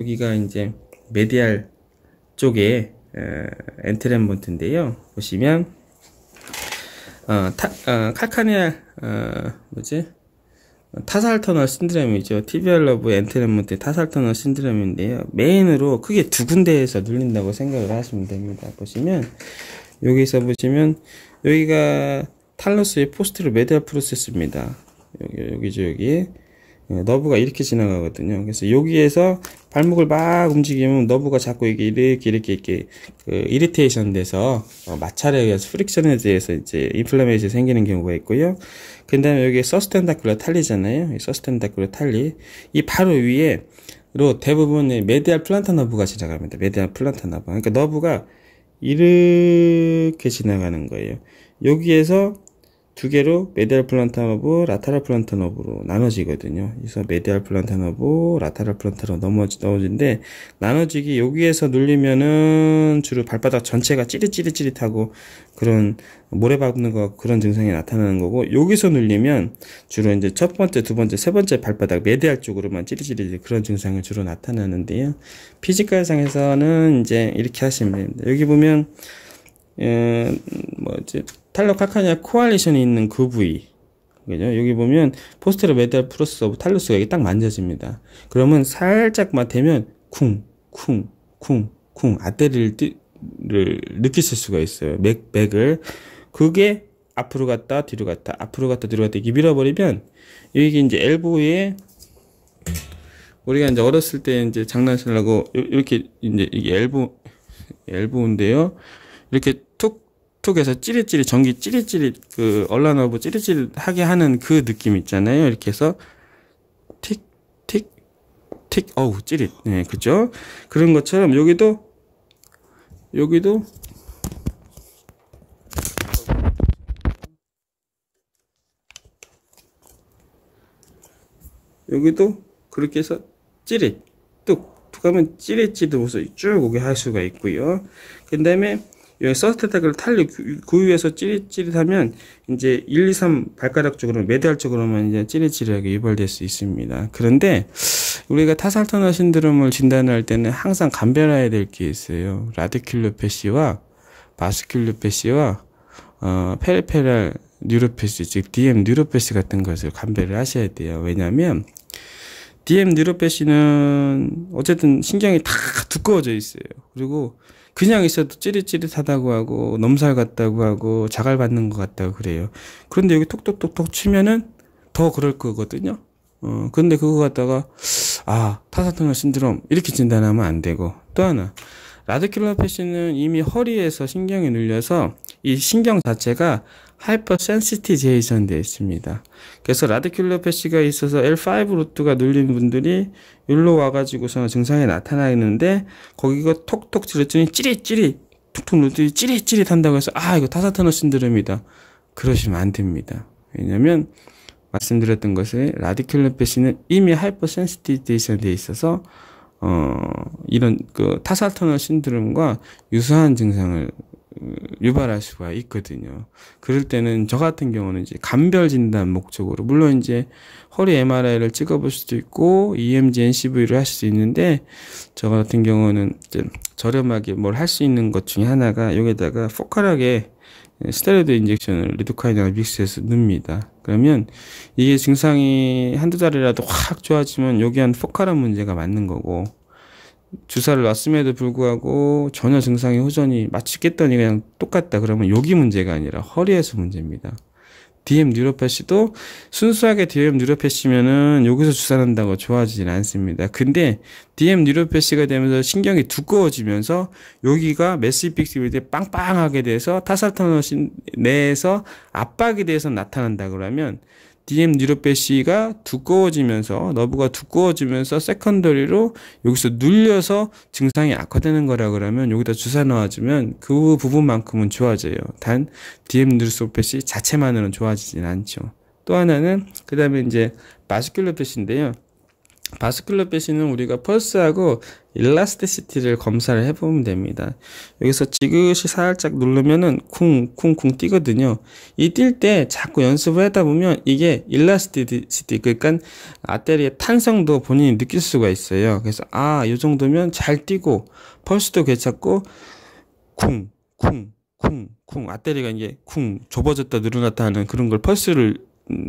여기가 이제 메디알 쪽에 어, 엔트랩먼트인데요. 보시면 어, 어, 칼카니알 어, 뭐지 타살 터널 신드롬이죠. TBR 러브 엔트랩먼트 타살 터널 신드롬인데요. 메인으로 크게 두 군데에서 눌린다고 생각을 하시면 됩니다. 보시면 여기서 보시면 여기가 탈러스의 포스트로 메디알 프로세스입니다. 여기, 여기죠 여기 예, 너브가 이렇게 지나가거든요. 그래서 여기에서 발목을 막 움직이면 너브가 자꾸 이게 이렇게 이렇게 이렇게 그 이리테이션 돼서 어, 마찰에 의해서 프릭션에 대해서 이제 인플라메이션 이 생기는 경우가 있고요. 그다음에 여기 서스텐다큘라 탈리잖아요. 서스텐다큘라 탈리 이 바로 위에 로 대부분의 메디알 플란타 너브가 지나갑니다. 메디알 플란타 너브. 그러니까 너브가 이렇게 지나가는 거예요. 여기에서 두 개로 메디알 플란타너브, 라타랄 플란타너브로 나눠지거든요. 그래서 메디알 플란타너브, 라타랄 플란타로 넘어지, 넘어진데 나눠지기 여기에서 눌리면은 주로 발바닥 전체가 찌릿찌릿찌릿하고 그런 모래 박는거 그런 증상이 나타나는 거고 여기서 눌리면 주로 이제 첫 번째, 두 번째, 세 번째 발바닥 메디알 쪽으로만 찌릿찌릿 그런 증상이 주로 나타나는데요. 피지컬상에서는 이제 이렇게 하시면 됩니다. 여기 보면 음, 뭐지 탈로카카냐 코알리션이 있는 그 부위 그죠? 여기 보면 포스트로 메달 플러스 오브 탈루스가 여기 딱 만져집니다. 그러면 살짝만 되면 쿵, 쿵, 쿵, 쿵 아테리를 느끼실 수가 있어요. 맥, 맥을 그게 앞으로 갔다 뒤로 갔다 앞으로 갔다 뒤로 갔다 이렇게 밀어버리면 여기 이제 엘보에 우리가 이제 어렸을 때 이제 장난치려고 이렇게 이제 이게 엘보 엘보인데요. 이렇게 톡에서 찌릿찌릿 전기 찌릿찌릿 그 얼라너브 찌릿찌릿하게 하는 그 느낌 있잖아요. 이렇게 해서 틱 틱 틱 어우 찌릿 네 그죠? 그런 것처럼 여기도 여기도 여기도 그렇게 해서 찌릿 뚝 툭하면 찌릿찌릿 모습 쭉 오게 할 수가 있고요. 그 다음에 여기 예, 서스트 타그를탈리 구유에서 찌릿찌릿하면 이제 1, 2, 3 발가락 쪽으로 메달 쪽으로만 이제 찌릿찌릿하게 유발될 수 있습니다. 그런데 우리가 타살토나 신드롬을 진단할 때는 항상 감별해야 될 게 있어요. 라디큘루페시와바스큘루페시와 어, 페리페랄 뉴로페시즉 DM 뉴로페시 같은 것을 감별을 하셔야 돼요. 왜냐하면 DM 뉴로페시는 어쨌든 신경이 다 두꺼워져 있어요. 그리고 그냥 있어도 찌릿찌릿하다고 하고 넘살 같다고 하고 자갈받는 것 같다고 그래요. 그런데 여기 톡톡톡톡 치면은 더 그럴 거거든요. 어, 근데 그거 갖다가 아타사통역 신드롬 이렇게 진단하면 안 되고 또 하나 라드킬러 패시는 이미 허리에서 신경이 눌려서 이 신경 자체가 하이퍼센시티제이션 되어 있습니다. 그래서 라디큘러패시가 있어서 L5 루트가 눌린 분들이 일로 와가지고서 증상이 나타나는데 있 거기가 톡톡 찔렀더니 찌릿찌릿 툭툭 루트이 찌릿찌릿 한다고 해서 아 이거 타사타노 신드롬이다. 그러시면 안 됩니다. 왜냐면 말씀드렸던 것을 라디큘러패시는 이미 하이퍼센시티제이션 되어 있어서 어, 이런 그 타사터널 신드롬과 유사한 증상을 유발할 수가 있거든요. 그럴 때는 저 같은 경우는 이제 감별 진단 목적으로 물론 이제 허리 MRI를 찍어볼 수도 있고 EMG, NCV를 할 수도 있는데 저 같은 경우는 저렴하게 뭘 할 수 있는 것 중에 하나가 여기다가 포칼하게 스테로이드 인젝션을 리드카이나 믹스해서 넣습니다. 그러면 이게 증상이 한두 달이라도 확 좋아지면 여기 한 포칼한 문제가 맞는 거고 주사를 놨음에도 불구하고 전혀 증상이 호전이 마치 깼더니 그냥 똑같다 그러면 여기 문제가 아니라 허리에서 문제입니다. DM 뉴로패시도 순수하게 DM 뉴로패시면은 여기서 주사한다고 좋아지진 않습니다. 근데 DM 뉴로패시가 되면서 신경이 두꺼워지면서 여기가 메시피픽스일때 빵빵하게 돼서 타살타노신 내에서 압박이 돼서 나타난다 그러면 DM 뉴르페시가 두꺼워지면서 너브가 두꺼워지면서 세컨더리로 여기서 눌려서 증상이 악화되는 거라 그러면 여기다 주사 넣어주면 그 부분만큼은 좋아져요. 단 DM 뉴르페시 자체만으로는 좋아지진 않죠. 또 하나는 그 다음에 이제 마스큘로페시인데요. 바스클러 배시는 우리가 펄스하고 일라스티시티를 검사를 해보면 됩니다. 여기서 지그시 살짝 누르면은 쿵 쿵 쿵 뛰거든요. 이 뛸 때 자꾸 연습을 하다 보면 이게 일라스티시티 그러니까 아테리의 탄성도 본인이 느낄 수가 있어요. 그래서 아, 이 정도면 잘 뛰고 펄스도 괜찮고 쿵 쿵 쿵 쿵 아테리가 이제 쿵 좁아졌다 늘어났다 하는 그런 걸 펄스를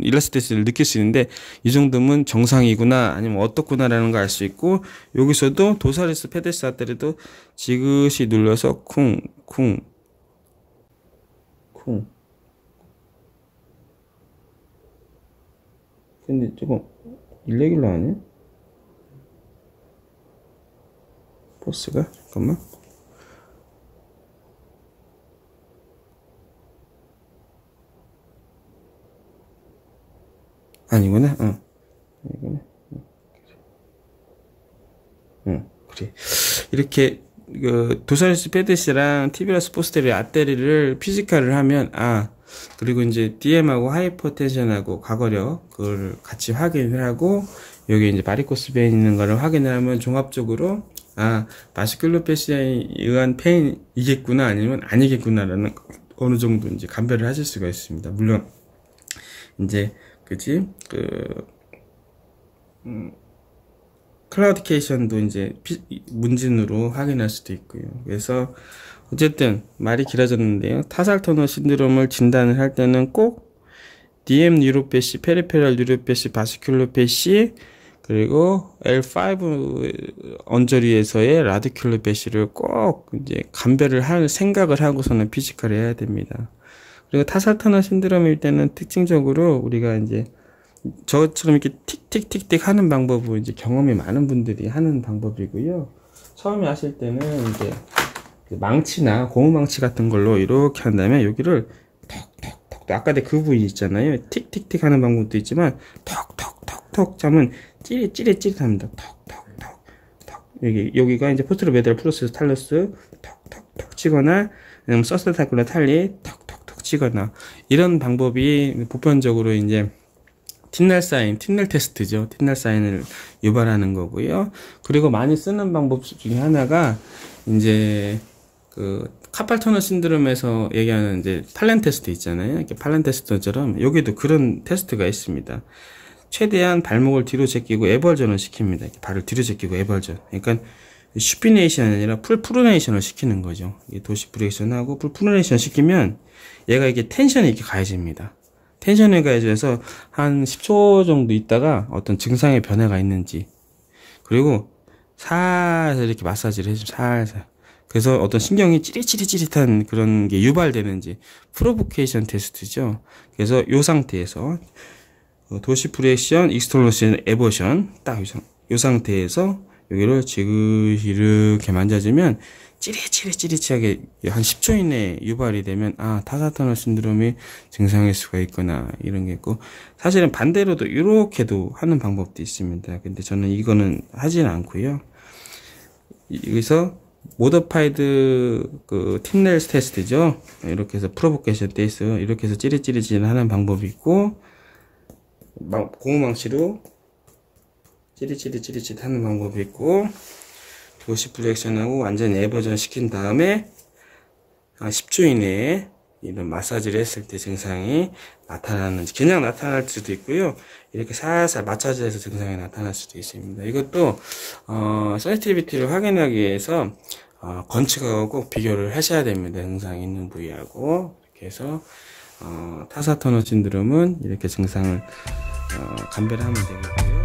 일러스트티스를 느낄 수 있는데 이 정도면 정상이구나 아니면 어떻구나라는 걸 알 수 있고 여기서도 도사리스 페데스 아테리도 지그시 눌러서 쿵 쿵 쿵. 근데 조금 일레길러 아니야? 버스가? 잠깐만. 아니구나. 응. 아니구나. 응. 응. 그래. 이렇게 그 도사리스 페드시랑 티비라 스포스테리 아테리를 피지컬을 하면 아 그리고 이제 DM하고 하이퍼텐션하고 과거력 그걸 같이 확인을 하고 여기 이제 바리코스 베인 있는 거를 확인을 하면 종합적으로 아 마스클로페시아에 의한 페인이겠구나 아니면 아니겠구나라는 어느 정도 이제 감별을 하실 수가 있습니다. 물론 이제 그지? 그, 음, 클라우디케이션도 이제 피, 문진으로 확인할 수도 있고요. 그래서 어쨌든 말이 길어졌는데요. 타살터널 신드롬을 진단을 할 때는 꼭 DM 뉴로패시, 페리페럴 뉴로패시, 바스큘로패시 그리고 L5 언저리에서의 라디큘로패시를 꼭 이제 감별을 할 생각을 하고서는 피지컬을 해야 됩니다. 그리고 타살타나 신드롬일 때는 특징적으로 우리가 이제 저처럼 이렇게 틱틱틱틱 하는 방법을 이제 경험이 많은 분들이 하는 방법이고요. 처음에 하실 때는 이제 그 망치나 고무망치 같은 걸로 이렇게 한 다음에 여기를 톡톡톡 아까 그 부위 있잖아요. 틱틱틱 하는 방법도 있지만 톡톡톡톡 자면 찌릿 찌릿 찌릿합니다. 톡톡톡 톡 여기 여기가 이제 포트로 메달 플러스 탈러스 톡톡톡 치거나 서스 타클라 탈리 톡 치거나 이런 방법이 보편적으로 이제 틴날 사인, 틴날 테스트죠. 틴날 사인을 유발하는 거고요. 그리고 많이 쓰는 방법 중에 하나가 이제 그 카팔 터널 신드롬에서 얘기하는 이제 팔렌 테스트 있잖아요. 이렇게 팔렌 테스트처럼 여기도 그런 테스트가 있습니다. 최대한 발목을 뒤로 제끼고 애벌전을 시킵니다. 발을 뒤로 제끼고 애벌전. 그러니까 슈피네이션이 아니라 풀프로네이션을 시키는 거죠. 도시 브레이션하고 풀프로네이션 시키면 얘가 이게 텐션이 이렇게 가해집니다. 텐션이 가해져서 한 10초 정도 있다가 어떤 증상의 변화가 있는지 그리고 살살 이렇게 마사지를 해주면 살살 그래서 어떤 신경이 찌릿찌릿찌릿한 그런 게 유발되는지 프로보케이션 테스트죠. 그래서 이 상태에서 도시프레션, 이 익스톨로션, 에버션 딱 이 상태에서 여기를 지그시 이렇게 만져주면 찌릿찌릿찌릿하게 한 10초 이내 에 유발이 되면 아 타사터널 신드롬이 증상일 수가 있구나 이런 게 있고 사실은 반대로도 이렇게도 하는 방법도 있습니다 근데 저는 이거는 하진 않고요 여기서 모더파이드 그 팀넬스 테스트죠 이렇게 해서 프로보케이션 떼있어요 이렇게 해서 찌릿찌릿 하는 방법이 있고 공무망치로 찌릿찌릿찌릿찌릿 하는 방법이 있고 도시 플렉션하고 완전 에버전 시킨 다음에 1 아, 0초 이내에 이런 마사지를 했을 때 증상이 나타나는지 그냥 나타날 수도 있고요 이렇게 살살 마사지해서 증상이 나타날 수도 있습니다 이것도 어, 센시티비티를 확인하기 위해서 어, 건축하고 꼭 비교를 하셔야 됩니다 증상이 있는 부위하고 이렇게 해서 어, 타사터너 진드롬은 이렇게 증상을 어, 감별하면 되고요